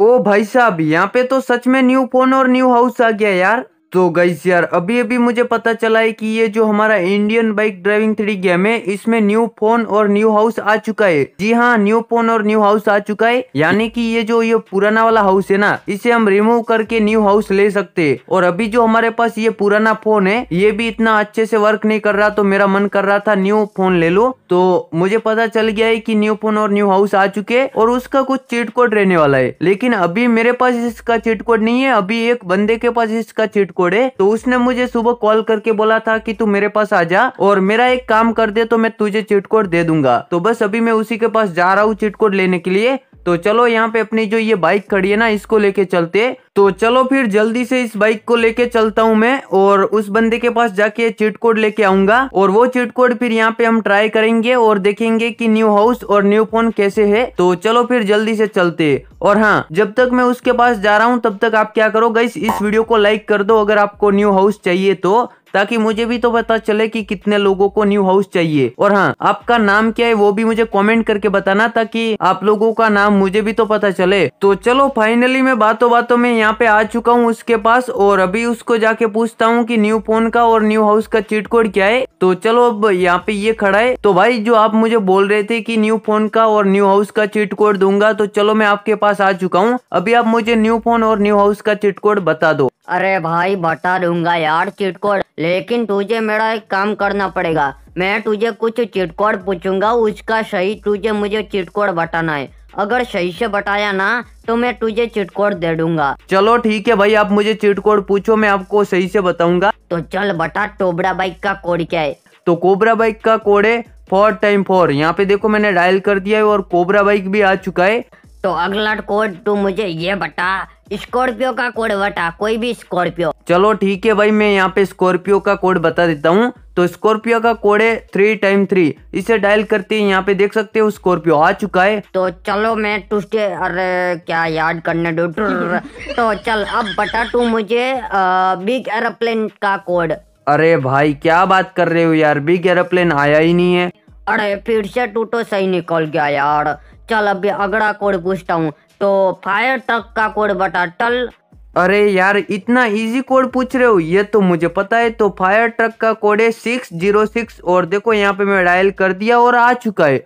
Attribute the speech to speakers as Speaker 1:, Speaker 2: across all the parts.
Speaker 1: ओ भाई साहब यहाँ पे तो सच में न्यू फोन और न्यू हाउस आ गया यार तो गईस यार अभी अभी मुझे पता चला है कि ये जो हमारा Indian bike driving three game है इसमें न्यू फोन और न्यू हाउस आ चुका है जी हाँ न्यू फोन और न्यू हाउस आ चुका है यानी कि ये जो ये पुराना वाला हाउस है ना इसे हम रिमूव करके न्यू हाउस ले सकते हैं और अभी जो हमारे पास ये पुराना फोन है ये भी इतना अच्छे से वर्क नहीं कर रहा तो मेरा मन कर रहा था न्यू फोन ले लो तो मुझे पता चल गया है की न्यू फोन और न्यू हाउस आ चुके है और उसका कुछ चीट कोड रहने वाला है लेकिन अभी मेरे पास इसका चीट कोड नहीं है अभी एक बंदे के पास इसका चीट है तो उसने मुझे सुबह कॉल करके बोला था कि तू मेरे पास आ जा और मेरा एक काम कर दे तो मैं तुझे चिट कोड दे दूंगा तो बस अभी मैं उसी के पास जा रहा हूँ चिटकोड लेने के लिए तो चलो यहाँ पे अपनी जो ये बाइक खड़ी है ना इसको लेके चलते तो चलो फिर जल्दी से इस बाइक को लेके चलता हूँ मैं और उस बंदे के पास जाके चिट कोड लेके आऊंगा और वो चिट कोड फिर यहाँ पे हम ट्राई करेंगे और देखेंगे कि न्यू हाउस और न्यू फोन कैसे है तो चलो फिर जल्दी से चलते और हाँ जब तक मैं उसके पास जा रहा हूँ तब तक आप क्या करो गई इस वीडियो को लाइक कर दो अगर आपको न्यू हाउस चाहिए तो ताकि मुझे भी तो पता चले कि कितने लोगों को न्यू हाउस चाहिए और हाँ आपका नाम क्या है वो भी मुझे कमेंट करके बताना ताकि आप लोगों का नाम मुझे भी तो पता चले तो चलो फाइनली मैं बातों बातों में यहाँ पे आ चुका हूँ उसके पास और अभी उसको जाके पूछता हूँ की न्यू फोन का और न्यू हाउस का चीट कोड क्या है तो चलो अब यहाँ पे ये खड़ा है तो भाई जो आप मुझे बोल रहे थे की न्यू फोन का और न्यू हाउस का चीट कोड दूंगा तो चलो मैं आपके पास आ चुका हूँ अभी आप मुझे न्यू फोन और न्यू हाउस का चिट कोड बता दो
Speaker 2: अरे भाई बता दूंगा यार चिटकोड लेकिन तुझे मेरा एक काम करना पड़ेगा मैं तुझे कुछ चिटकोड पूछूंगा उसका सही तुझे मुझे चिटकोड बताना है अगर सही से बताया ना तो मैं
Speaker 1: तुझे चिटकोड दे दूंगा चलो ठीक है भाई आप मुझे चिटकोड पूछो मैं आपको सही से बताऊंगा तो चल बता टोबरा बाइक का कोड क्या है तो कोबरा बाइक का कोड है फोर टाइम फोर यहाँ पे देखो मैंने डायल कर दिया है और कोबरा बाइक भी आ चुका है तो अगला कोड तू मुझे
Speaker 2: ये बता
Speaker 1: स्कॉर्पियो का कोड बता कोई भी स्कॉर्पियो चलो ठीक है भाई मैं यहाँ पे स्कॉर्पियो का कोड बता देता हूँ तो स्कॉर्पियो का कोड है थ्री टाइम थ्री इसे डायल करते हैं यहाँ पे देख सकते हो स्कॉर्पियो आ चुका है
Speaker 2: तो चलो मैं टूसडे अरे क्या याद
Speaker 1: करने दो तो
Speaker 2: चल अब बता तू मुझे बिग एरोप्लेन का
Speaker 1: कोड अरे भाई क्या बात कर रहे हो यार बिग एरोप्लेन आया ही नहीं है
Speaker 2: अरे फिर से टूटो तो सही निकल गया यार चल अभी अगड़ा कोड पूछता हूँ तो फायर तक का कोड बता टल
Speaker 1: अरे यार इतना इजी कोड पूछ रहे हो ये तो मुझे पता है तो फायर ट्रक का कोड है सिक्स जीरो सिक्स और देखो यहाँ पे मैं डायल कर दिया और आ चुका है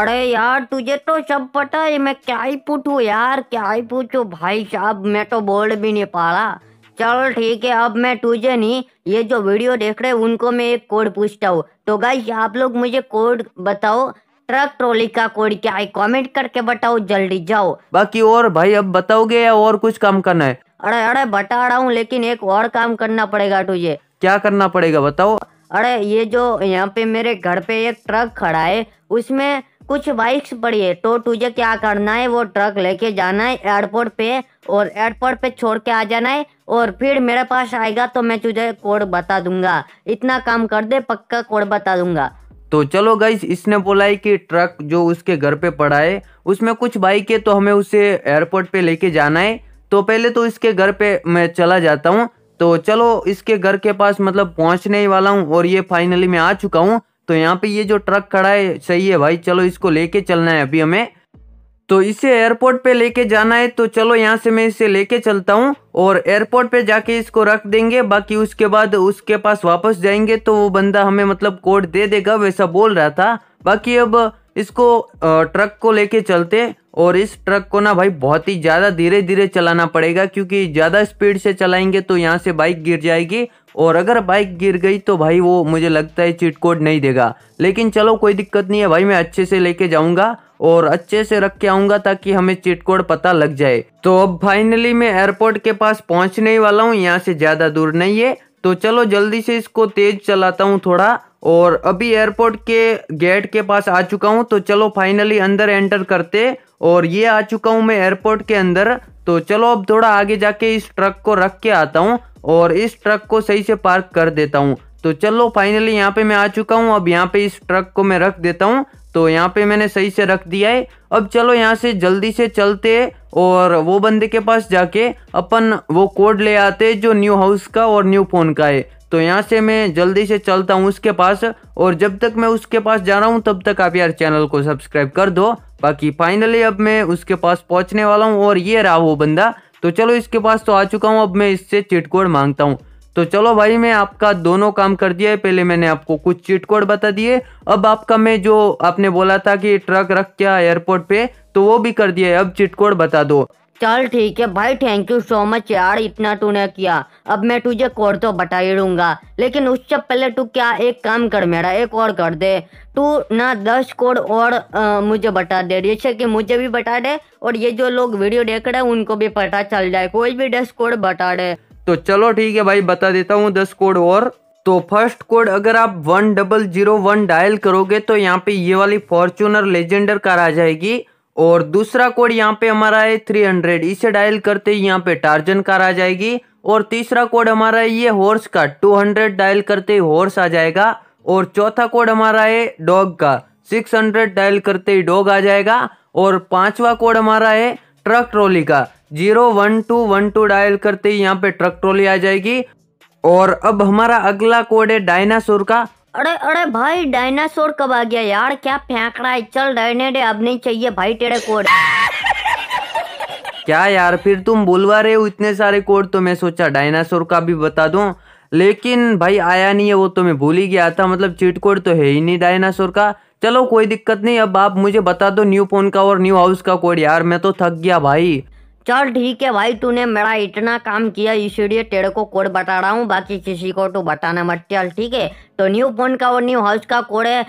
Speaker 2: अरे यार तुझे तो सब पता है मैं क्या ही पूछू यार क्या ही पूछू भाई साहब मैं तो बोल भी नहीं पा रहा चल ठीक है अब मैं तुझे नहीं ये जो वीडियो देख रहे उनको मैं एक कोड पूछता हूँ तो गाइस आप लोग मुझे कोड बताओ ट्रक ट्रॉली का कोड क्या है कमेंट करके बताओ जल्दी जाओ बाकी और भाई अब
Speaker 1: बताओगे या और कुछ काम करना है
Speaker 2: अरे अरे बता रहा हूँ लेकिन एक और काम करना पड़ेगा तुझे
Speaker 1: क्या करना पड़ेगा बताओ
Speaker 2: अरे ये जो यहाँ पे मेरे घर पे एक ट्रक खड़ा है उसमें कुछ बाइक्स पड़ी है तो तुझे क्या करना है वो ट्रक लेके जाना है एयरपोर्ट पे और एयरपोर्ट पे छोड़ के आ जाना है और फिर मेरे पास आएगा तो मैं तुझे कोड बता दूंगा इतना काम कर दे पक्का कोड बता दूंगा
Speaker 1: तो चलो गाइज इसने बोला है कि ट्रक जो उसके घर पे पड़ा है उसमें कुछ बाइक है तो हमें उसे एयरपोर्ट पे लेके जाना है तो पहले तो इसके घर पे मैं चला जाता हूँ तो चलो इसके घर के पास मतलब पहुँचने ही वाला हूँ और ये फाइनली मैं आ चुका हूँ तो यहाँ पे ये जो ट्रक खड़ा है सही है भाई चलो इसको लेके चलना है अभी हमें तो इसे एयरपोर्ट पे लेके जाना है तो चलो यहाँ से मैं इसे लेके चलता हूँ और एयरपोर्ट पे जाके इसको रख देंगे बाकी उसके बाद उसके पास वापस जाएंगे तो वो बंदा हमें मतलब कोड दे देगा वैसा बोल रहा था बाकी अब इसको ट्रक को लेके चलते और इस ट्रक को ना भाई बहुत ही ज़्यादा धीरे धीरे चलाना पड़ेगा क्योंकि ज़्यादा स्पीड से चलाएंगे तो यहाँ से बाइक गिर जाएगी और अगर बाइक गिर गई तो भाई वो मुझे लगता है चीट कोड नहीं देगा लेकिन चलो कोई दिक्कत नहीं है भाई मैं अच्छे से लेके जाऊंगा और अच्छे से रख के आऊँगा ताकि हमें चीट कोड पता लग जाए तो अब फाइनली मैं एयरपोर्ट के पास पहुँचने ही वाला हूँ यहाँ से ज़्यादा दूर नहीं है तो चलो जल्दी से इसको तेज़ चलाता हूँ थोड़ा और अभी एयरपोर्ट के गेट के पास आ चुका हूँ तो चलो फाइनली अंदर एंटर करते और ये आ चुका हूँ मैं एयरपोर्ट के अंदर तो चलो अब थोड़ा आगे जाके इस ट्रक को रख के आता हूँ और इस ट्रक को सही से पार्क कर देता हूँ तो चलो फाइनली यहाँ पे मैं आ चुका हूँ अब यहाँ पे इस ट्रक को मैं रख देता हूँ तो यहाँ पे मैंने सही से रख दिया है अब चलो यहाँ से जल्दी से चलते और वो बंदे के पास जाके अपन वो कोड ले आते जो न्यू हाउस का और न्यू फ़ोन का है तो यहाँ से मैं जल्दी से चलता हूँ उसके पास और जब तक मैं उसके पास जा रहा हूँ तब तक आप यार चैनल को सब्सक्राइब कर दो बाकी फाइनली अब मैं उसके पास पहुंचने वाला हूँ और ये रहा वो बंदा तो चलो इसके पास तो आ चुका हूँ अब मैं इससे चिट कोड मांगता हूँ तो चलो भाई मैं आपका दोनों काम कर दिया है पहले मैंने आपको कुछ चिट कोड बता दिए अब आपका मैं जो आपने बोला था कि ट्रक रख क्या एयरपोर्ट पे तो वो भी कर दिया है अब चिट कोड बता दो चल
Speaker 2: ठीक है भाई थैंक यू सो मच यार इतना तूने किया अब मैं तुझे कोर तो बता ही दूंगा लेकिन उससे पहले तू क्या एक काम कर मेरा एक और कर दे तू ना दस कोड और आ, मुझे बता दे जैसे कि मुझे भी बता दे और ये जो लोग वीडियो देख रहे हैं उनको भी पता चल जाए कोई भी दस कोड बता दे
Speaker 1: तो चलो ठीक है भाई बता देता हूँ दस कोड और तो फर्स्ट कोड अगर आप one double zero one dial करोगे तो यहाँ पे ये वाली फॉर्चूनर लेजेंडर कार आ जाएगी और दूसरा कोड यहाँ पे हमारा है थ्री हंड्रेड इसे डायल करते ही यहाँ पे टार्जन कार आ जाएगी और तीसरा कोड हमारा है ये हॉर्स का टू हंड्रेड डायल करते ही हॉर्स आ जाएगा और चौथा कोड हमारा है डॉग का सिक्स हंड्रेड डायल करते ही डॉग आ जाएगा और पांचवा कोड हमारा है ट्रक ट्रॉली का zero one two one two dial करते ही यहाँ पे ट्रक ट्रॉली आ जाएगी और अब हमारा अगला कोड है डायनासोर का
Speaker 2: अरे अरे भाई डायनासोर कब आ गया यार क्या फेंक रहा है चल रहने दे अब नहीं चाहिए भाई तेरे कोड
Speaker 1: क्या यार फिर तुम बुलवा रहे हो इतने सारे कोड तो मैं सोचा डायनासोर का भी बता दूं लेकिन भाई आया नहीं है वो तो मैं भूल ही गया था मतलब चीट कोड तो है ही नहीं डायनासोर का चलो कोई दिक्कत नहीं अब आप मुझे बता दो न्यू फोन का और न्यू हाउस का कोड यार मैं तो थक गया भाई चल
Speaker 2: ठीक है भाई तूने मेरा इतना काम किया इसीलिए तेरे को कोड बता रहा हूँ बाकी किसी को तो बताना मत चल ठीक है तो न्यू फोन का और न्यू हाउस का कोड है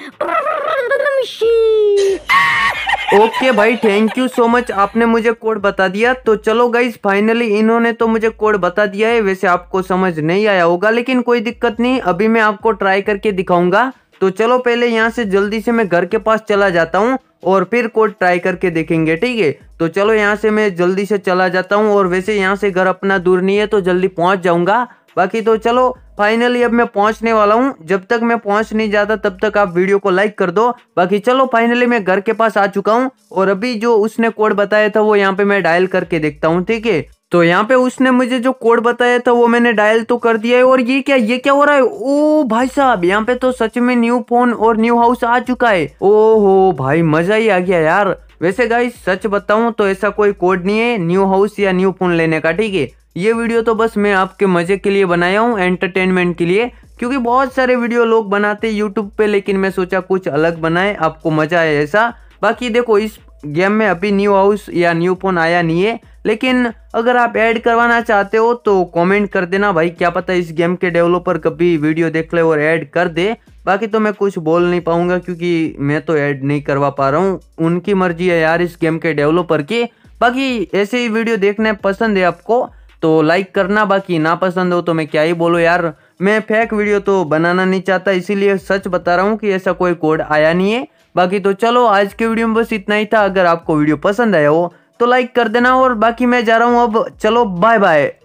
Speaker 1: ओके भाई थैंक यू सो मच आपने मुझे कोड बता दिया तो चलो गाइज फाइनली इन्होंने तो मुझे कोड बता दिया है वैसे आपको समझ नहीं आया होगा लेकिन कोई दिक्कत नहीं अभी मैं आपको ट्राई करके दिखाऊंगा तो चलो पहले यहाँ से जल्दी से मैं घर के पास चला जाता हूँ और फिर कोड ट्राई करके देखेंगे ठीक है तो चलो यहाँ से मैं जल्दी से चला जाता हूँ और वैसे यहाँ से घर अपना दूर नहीं है तो जल्दी पहुँच जाऊँगा बाकी तो चलो फाइनली अब मैं पहुंचने वाला हूं जब तक मैं पहुंच नहीं जाता तब तक आप वीडियो को लाइक कर दो बाकी चलो फाइनली मैं घर के पास आ चुका हूं और अभी जो उसने कोड बताया था वो यहाँ पे मैं डायल करके देखता हूँ ठीक है तो यहाँ पे उसने मुझे जो कोड बताया था वो मैंने डायल तो कर दिया है और ये क्या ये क्या हो रहा है ओ भाई साहब यहाँ पे तो सच में न्यू फोन और न्यू हाउस आ चुका है ओहो भाई मजा ही आ गया यार वैसे गाइस सच बताऊं तो ऐसा कोई कोड नहीं है न्यू हाउस या न्यू फोन लेने का ठीक है ये वीडियो तो बस मैं आपके मजे के लिए बनाया हूँ एंटरटेनमेंट के लिए क्योंकि बहुत सारे वीडियो लोग बनाते हैं यूट्यूब पे लेकिन मैं सोचा कुछ अलग बनाए आपको मजा आए ऐसा बाकी देखो इस गेम में अभी न्यू हाउस या न्यू फोन आया नहीं है लेकिन अगर आप ऐड करवाना चाहते हो तो कमेंट कर देना भाई क्या पता इस गेम के डेवलपर कभी वीडियो देख ले और ऐड कर दे बाकी तो मैं कुछ बोल नहीं पाऊंगा क्योंकि मैं तो ऐड नहीं करवा पा रहा हूँ उनकी मर्जी है यार इस गेम के डेवलपर की बाकी ऐसे ही वीडियो देखने पसंद है आपको तो लाइक करना बाकी ना पसंद हो तो मैं क्या ही बोलो यार मैं फेक वीडियो तो बनाना नहीं चाहता इसीलिए सच बता रहा हूँ कि ऐसा कोई कोड आया नहीं है बाकी तो चलो आज के वीडियो में बस इतना ही था अगर आपको वीडियो पसंद आया हो तो लाइक कर देना और बाकी मैं जा रहा हूँ अब चलो बाय बाय